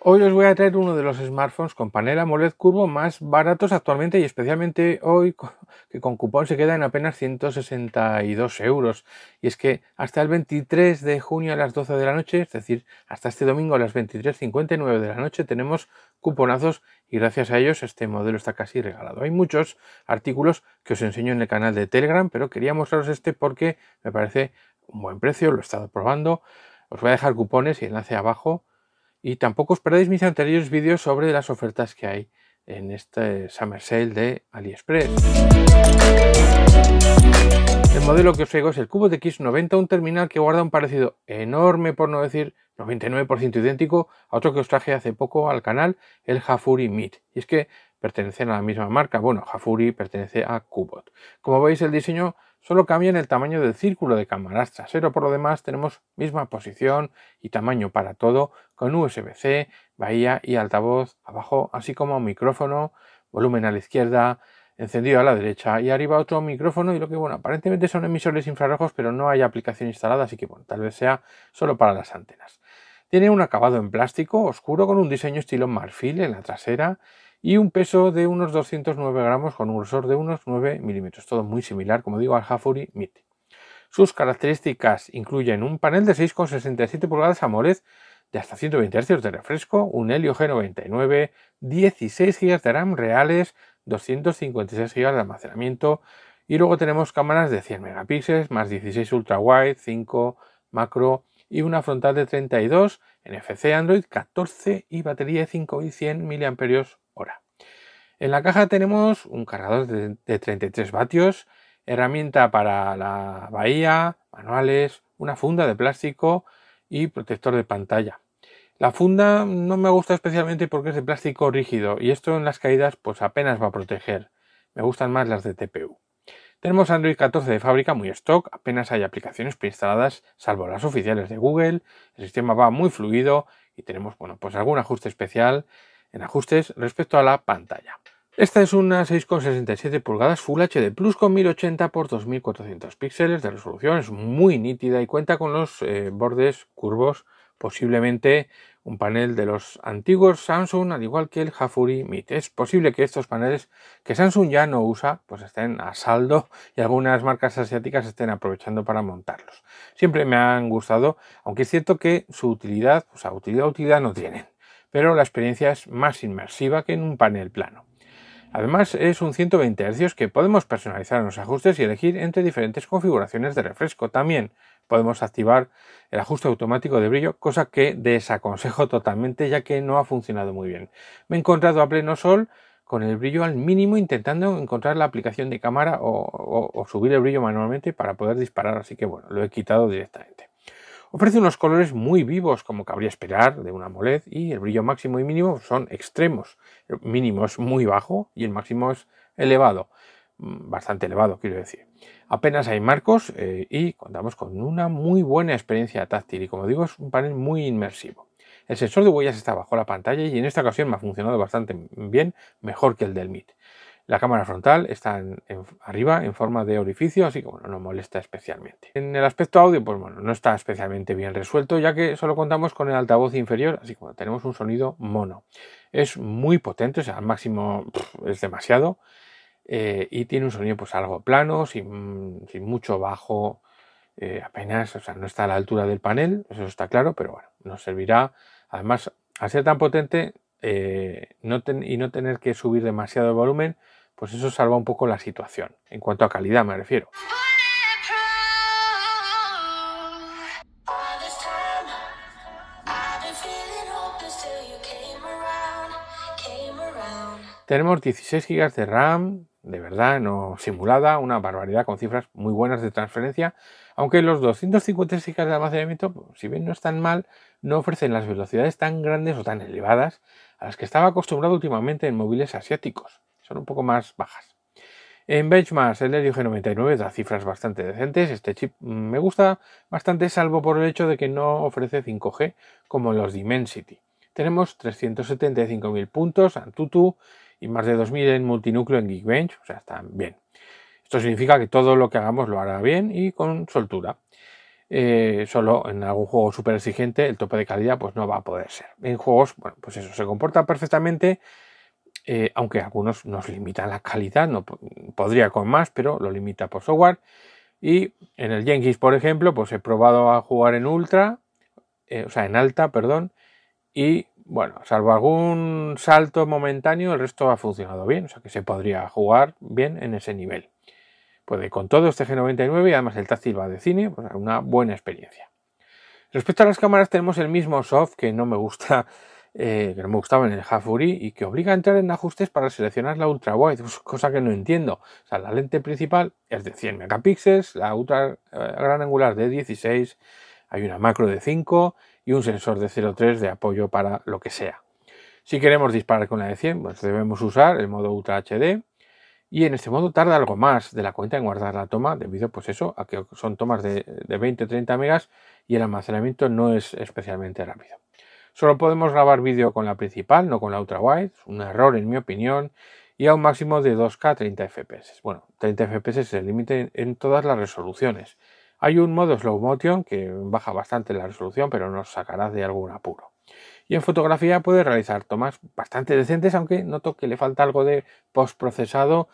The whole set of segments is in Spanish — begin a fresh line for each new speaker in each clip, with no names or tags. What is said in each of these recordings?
Hoy os voy a traer uno de los smartphones con panel AMOLED curvo más baratos actualmente y especialmente hoy que con cupón se queda en apenas 162 euros. Y es que hasta el 23 de junio a las 12 de la noche, es decir, hasta este domingo a las 23.59 de la noche tenemos cuponazos y gracias a ellos este modelo está casi regalado. Hay muchos artículos que os enseño en el canal de Telegram, pero quería mostraros este porque me parece un buen precio, lo he estado probando. Os voy a dejar cupones y enlace abajo y tampoco os perdáis mis anteriores vídeos sobre las ofertas que hay en este Summer Sale de AliExpress. El modelo que os traigo es el Cubot X90, un terminal que guarda un parecido enorme, por no decir 99% idéntico, a otro que os traje hace poco al canal, el Hafuri Meet. Y es que pertenecen a la misma marca, bueno, Hafuri pertenece a Cubot. Como veis, el diseño Solo cambian el tamaño del círculo de cámaras trasero, por lo demás tenemos misma posición y tamaño para todo, con USB-C, bahía y altavoz abajo, así como micrófono, volumen a la izquierda, encendido a la derecha y arriba otro micrófono y lo que bueno, aparentemente son emisores infrarrojos pero no hay aplicación instalada así que bueno, tal vez sea solo para las antenas. Tiene un acabado en plástico oscuro con un diseño estilo marfil en la trasera y un peso de unos 209 gramos con un grosor de unos 9 milímetros, todo muy similar, como digo, al Hafuri MIT. Sus características incluyen un panel de 6,67 pulgadas AMOLED de hasta 120 Hz de refresco, un Helio G99, 16 GB de RAM reales, 256 GB de almacenamiento y luego tenemos cámaras de 100 megapíxeles, más 16 ultra wide, 5 macro y una frontal de 32, NFC Android 14 y batería de 100 mAh en la caja tenemos un cargador de, 33 vatios, herramienta para la bahía, manuales, una funda de plástico y protector de pantalla. La funda no me gusta especialmente porque es de plástico rígido y esto en las caídas pues apenas va a proteger. Me gustan más las de TPU. Tenemos Android 14 de fábrica muy stock, apenas hay aplicaciones preinstaladas salvo las oficiales de Google, el sistema va muy fluido y tenemos bueno, pues algún ajuste especial en ajustes respecto a la pantalla. Esta es una 6,67 pulgadas Full HD Plus con 1080 x 2400 píxeles de resolución, es muy nítida y cuenta con los eh, bordes curvos, posiblemente un panel de los antiguos Samsung, al igual que el Hafuri Meet. Es posible que estos paneles que Samsung ya no usa, pues estén a saldo y algunas marcas asiáticas estén aprovechando para montarlos. Siempre me han gustado, aunque es cierto que su utilidad, o utilidad, utilidad no tienen pero la experiencia es más inmersiva que en un panel plano. Además es un 120 Hz que podemos personalizar los ajustes y elegir entre diferentes configuraciones de refresco. También podemos activar el ajuste automático de brillo, cosa que desaconsejo totalmente ya que no ha funcionado muy bien. Me he encontrado a pleno sol con el brillo al mínimo intentando encontrar la aplicación de cámara o, o subir el brillo manualmente para poder disparar, así que bueno, lo he quitado directamente. Ofrece unos colores muy vivos, como cabría esperar de una MOLED, y el brillo máximo y mínimo son extremos. El mínimo es muy bajo y el máximo es elevado, mm, bastante elevado, quiero decir. Apenas hay marcos eh, y contamos con una muy buena experiencia táctil y como digo es un panel muy inmersivo. El sensor de huellas está bajo la pantalla y en esta ocasión me ha funcionado bastante bien, mejor que el del MIT. La cámara frontal está arriba en forma de orificio, así que bueno, no molesta especialmente. En el aspecto audio, pues bueno, no está especialmente bien resuelto, ya que solo contamos con el altavoz inferior, así que tenemos un sonido mono. Es muy potente, o sea, al máximo es demasiado, eh, y tiene un sonido pues algo plano, sin, mucho bajo, eh, apenas, o sea, no está a la altura del panel, eso está claro, pero bueno, nos servirá. Además, al ser tan potente eh, y no tener que subir demasiado el volumen, pues eso salva un poco la situación, en cuanto a calidad me refiero. Tenemos 16 GB de RAM, de verdad, no simulada, una barbaridad con cifras muy buenas de transferencia, aunque los 256 GB de almacenamiento, si bien no están mal, no ofrecen las velocidades tan grandes o tan elevadas a las que estaba acostumbrado últimamente en móviles asiáticos son un poco más bajas. En benchmarks, el Helio G99 da cifras bastante decentes. Este chip mm, me gusta bastante, salvo por el hecho de que no ofrece 5G como los Dimensity. Tenemos 375.000 puntos en TUTU y más de 2.000 en multinúcleo en Geekbench, o sea, están bien. Esto significa que todo lo que hagamos lo hará bien y con soltura. Eh, solo en algún juego súper exigente el tope de calidad pues no va a poder ser. En juegos, bueno, pues eso, se comporta perfectamente eh, aunque algunos nos limitan la calidad, no, podría con más, pero lo limita por software. Y en el Jenkins, por ejemplo, pues he probado a jugar en ultra, eh, o sea, en alta, perdón, y bueno, salvo algún salto momentáneo, el resto ha funcionado bien, o sea que se podría jugar bien en ese nivel. Puede con todo este G99 y además el táctil va de cine, pues una buena experiencia. Respecto a las cámaras tenemos el mismo soft que no me gusta eh, que no me gustaba en el Hafuri y que obliga a entrar en ajustes para seleccionar la ultra wide, pues, cosa que no entiendo. O sea, la lente principal es de 100 megapíxeles, la ultra eh, gran angular de 16, hay una macro de 5 y un sensor de 0.3 de apoyo para lo que sea. Si queremos disparar con la de 100, pues debemos usar el modo Ultra HD y en este modo tarda algo más de la cuenta en guardar la toma debido pues eso a que son tomas de, de 20-30 megas y el almacenamiento no es especialmente rápido. Solo podemos grabar vídeo con la principal, no con la ultrawide, un error en mi opinión, y a un máximo de 2K 30 FPS. Bueno, 30 FPS es el límite en todas las resoluciones. Hay un modo slow motion que baja bastante la resolución, pero nos sacará de algún apuro. Y en fotografía puede realizar tomas bastante decentes, aunque noto que le falta algo de post-procesado,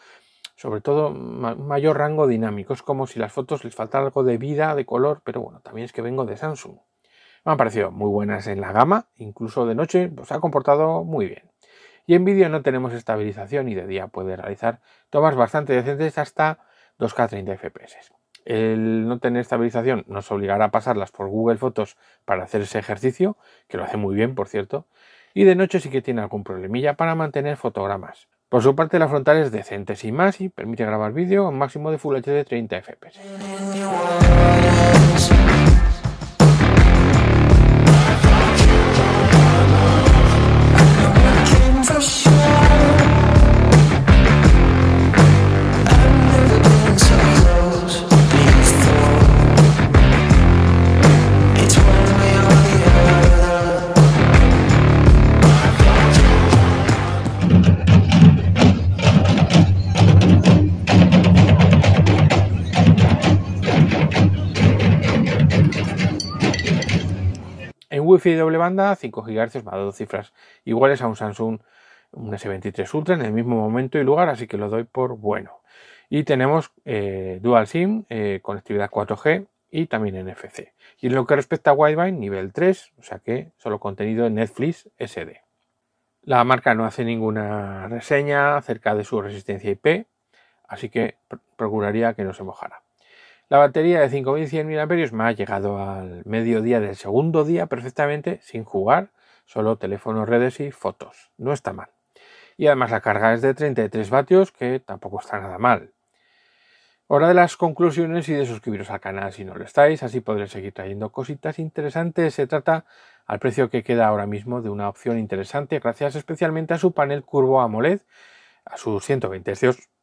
sobre todo mayor rango dinámico. Es como si las fotos les faltara algo de vida, de color, pero bueno, también es que vengo de Samsung. Me han parecido muy buenas en la gama, incluso de noche pues, ha comportado muy bien. Y en vídeo no tenemos estabilización y de día puede realizar tomas bastante decentes hasta 2K 30 FPS. El no tener estabilización nos obligará a pasarlas por Google Fotos para hacer ese ejercicio, que lo hace muy bien, por cierto. Y de noche sí que tiene algún problemilla para mantener fotogramas. Por su parte, la frontal es decente sin más y permite grabar vídeo a un máximo de Full HD 30 FPS. Wi-Fi de doble banda, 5 GHz más dos cifras iguales a un Samsung S23 Ultra en el mismo momento y lugar, así que lo doy por bueno. Y tenemos eh, Dual SIM, eh, conectividad 4G y también NFC. Y en lo que respecta a Wideband, nivel 3, o sea que solo contenido en Netflix SD. La marca no hace ninguna reseña acerca de su resistencia IP, así que procuraría que no se mojara. La batería de 5100 mAh me ha llegado al mediodía del segundo día perfectamente, sin jugar, solo teléfonos, redes y fotos. No está mal. Y además la carga es de 33 vatios, que tampoco está nada mal. Hora de las conclusiones y de suscribiros al canal si no lo estáis, así podré seguir trayendo cositas interesantes. Se trata, al precio que queda ahora mismo, de una opción interesante, gracias especialmente a su panel curvo AMOLED, a sus 120 Hz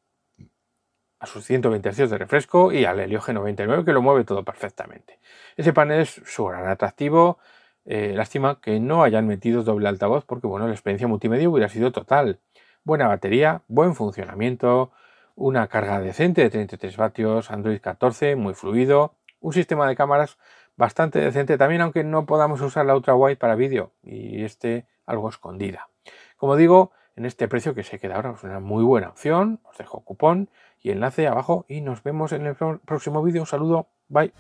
a sus 120 Hz de refresco y al helio G99 que lo mueve todo perfectamente. Ese panel es su gran atractivo. Eh, lástima que no hayan metido doble altavoz porque bueno, la experiencia multimedia hubiera sido total. Buena batería, buen funcionamiento, una carga decente de 33 vatios, Android 14, muy fluido, un sistema de cámaras bastante decente también, aunque no podamos usar la ultra wide para vídeo y este algo escondida. Como digo, en este precio que se queda ahora es una muy buena opción, os dejo cupón y enlace abajo y nos vemos en el próximo vídeo. Un saludo, bye.